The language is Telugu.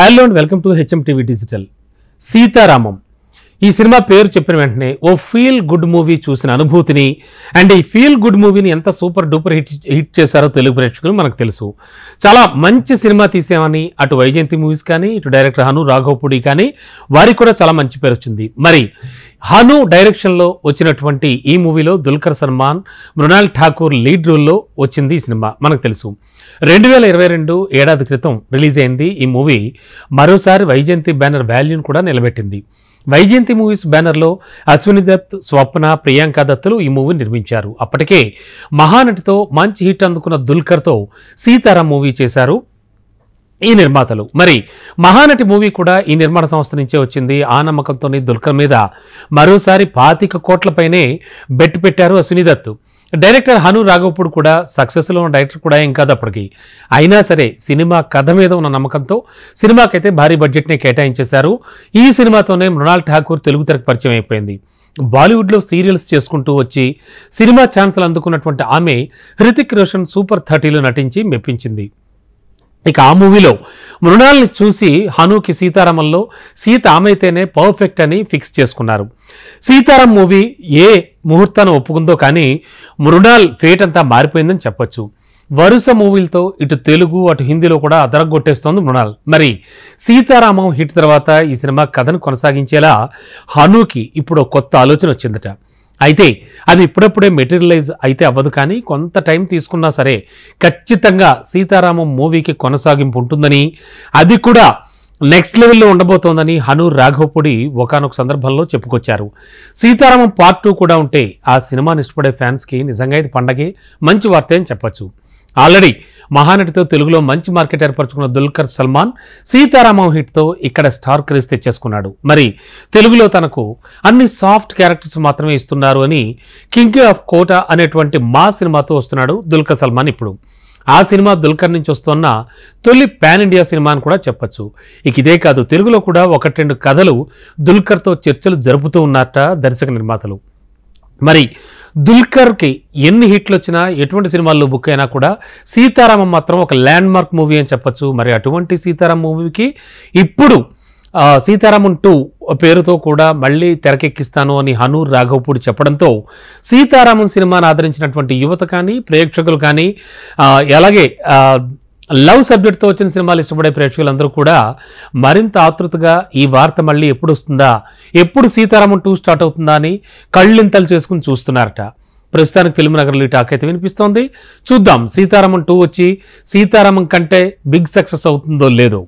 hello and welcome to HM TV digital Sitaramam ఈ సినిమా పేరు చెప్పిన వెంటనే ఓ ఫీల్ గుడ్ మూవీ చూసిన అనుభూతిని అండ్ ఈ ఫీల్ గుడ్ మూవీని ఎంత సూపర్ డూపర్ హిట్ హిట్ చేశారో తెలుగు ప్రేక్షకులు మనకు తెలుసు చాలా మంచి సినిమా తీసామని అటు వైజయంతి మూవీస్ కానీ ఇటు డైరెక్టర్ హను రాఘవపూడి కానీ వారికి కూడా చాలా మంచి పేరు వచ్చింది మరి హను డైరెక్షన్లో వచ్చినటువంటి ఈ మూవీలో దుల్కర్ సల్మాన్ మృణాల్ ఠాకూర్ లీడ్ రోల్లో వచ్చింది ఈ సినిమా మనకు తెలుసు రెండు వేల ఇరవై రెండు ఏడాది క్రితం రిలీజ్ అయింది ఈ మూవీ మరోసారి వైజయంతి బ్యానర్ వాల్యూని కూడా నిలబెట్టింది వైజయంతి మూవీస్ బ్యానర్లో అశ్విని దత్ స్వప్న ప్రియాంక దత్తులు ఈ మూవీ నిర్మించారు అప్పటికే మహానటితో మంచి హిట్ అందుకున్న దుల్కర్తో సీతారాం మూవీ చేశారు ఈ నిర్మాతలు మరి మహానటి మూవీ కూడా ఈ నిర్మాణ సంస్థ నుంచే వచ్చింది ఆ నమ్మకంతోనే దుల్కర్ మీద మరోసారి పాతిక కోట్లపైనే బెట్ పెట్టారు అశ్విని దత్తు డైరెక్టర్ హను రాఘవపుడు కూడా సక్సెస్లో ఉన్న డైరెక్టర్ కూడా ఏం కాదు అప్పటికి అయినా సరే సినిమా కథ మీద ఉన్న నమ్మకంతో సినిమాకైతే భారీ బడ్జెట్నే కేటాయించేశారు ఈ సినిమాతోనే మృణాల్ ఠాకూర్ తెలుగు తెరకు పరిచయం అయిపోయింది బాలీవుడ్లో సీరియల్స్ చేసుకుంటూ వచ్చి సినిమా ఛాన్సులు అందుకున్నటువంటి ఆమె హృతిక్ రోషన్ సూపర్ థర్టీలో నటించి మెప్పించింది ఇక ఆ మూవీలో మృణాల్ని చూసి హనుకి సీతారామంలో సీత ఆమెతేనే పర్ఫెక్ట్ అని ఫిక్స్ చేసుకున్నారు సీతారాం మూవీ ఏ ముహూర్తాన్ని ఒప్పుకుందో కానీ మృణాల్ ఫేట్ అంతా మారిపోయిందని చెప్పొచ్చు వరుస మూవీలతో ఇటు తెలుగు అటు హిందీలో కూడా అదరగొట్టేస్తోంది మృణాల్ మరి సీతారామం హిట్ తర్వాత ఈ సినిమా కథను కొనసాగించేలా హనుకి ఇప్పుడు కొత్త ఆలోచన వచ్చిందట అయితే అది ఇప్పుడప్పుడే మెటీరియలైజ్ అయితే అవ్వదు కానీ కొంత టైం తీసుకున్నా సరే ఖచ్చితంగా సీతారామం మూవీకి కొనసాగింపు ఉంటుందని అది కూడా నెక్స్ట్ లెవెల్లో ఉండబోతోందని హను రాఘవపూడి ఒకనొక సందర్భంలో చెప్పుకొచ్చారు సీతారామం పార్ట్ టూ కూడా ఉంటే ఆ సినిమాని ఇష్టపడే ఫ్యాన్స్కి నిజంగా ఇది పండగే మంచి వార్త అని చెప్పచ్చు ఆల్రెడీ మహానటితో తెలుగులో మంచి మార్కెట్ ఏర్పరచుకున్న దుల్కర్ సల్మాన్ సీతారామం హిట్తో ఇక్కడ స్టార్ క్రేజ్ తెచ్చేసుకున్నాడు మరి తెలుగులో తనకు అన్ని సాఫ్ట్ క్యారెక్టర్స్ మాత్రమే ఇస్తున్నారు అని కింగ్ ఆఫ్ కోట అనేటువంటి మా సినిమాతో వస్తున్నాడు దుల్కర్ సల్మాన్ ఇప్పుడు ఆ సినిమా దుల్కర్ నుంచి వస్తున్న తొలి పాన్ ఇండియా సినిమా అని కూడా చెప్పొచ్చు ఇక ఇదే కాదు తెలుగులో కూడా ఒకటి రెండు కథలు దుల్కర్తో చర్చలు జరుపుతూ ఉన్నట్ట దర్శక నిర్మాతలు మరి దుల్కర్కి ఎన్ని హిట్లు వచ్చినా ఎటువంటి సినిమాల్లో బుక్ అయినా కూడా సీతారామం మాత్రం ఒక ల్యాండ్ మార్క్ మూవీ అని చెప్పొచ్చు మరి అటువంటి సీతారాం మూవీకి ఇప్పుడు సీతారామన్ టూ పేరుతో కూడా మళ్ళీ తెరకెక్కిస్తాను అని హనూర్ రాఘవపూడి చెప్పడంతో సీతారామన్ సినిమాను ఆదరించినటువంటి యువత కానీ ప్రేక్షకులు కానీ అలాగే లవ్ సబ్జెక్ట్తో వచ్చిన సినిమాలు ఇష్టపడే ప్రేక్షకులందరూ కూడా మరింత ఆతృతగా ఈ వార్త మళ్ళీ ఎప్పుడు వస్తుందా ఎప్పుడు సీతారామం టూ స్టార్ట్ అవుతుందా అని కళ్ళింతలు చేసుకుని చూస్తున్నారట ప్రస్తుతానికి ఫిల్మ్ నగర్లో ఈ టాక్ అయితే వినిపిస్తోంది చూద్దాం సీతారామం టూ వచ్చి సీతారామం కంటే బిగ్ సక్సెస్ అవుతుందో లేదో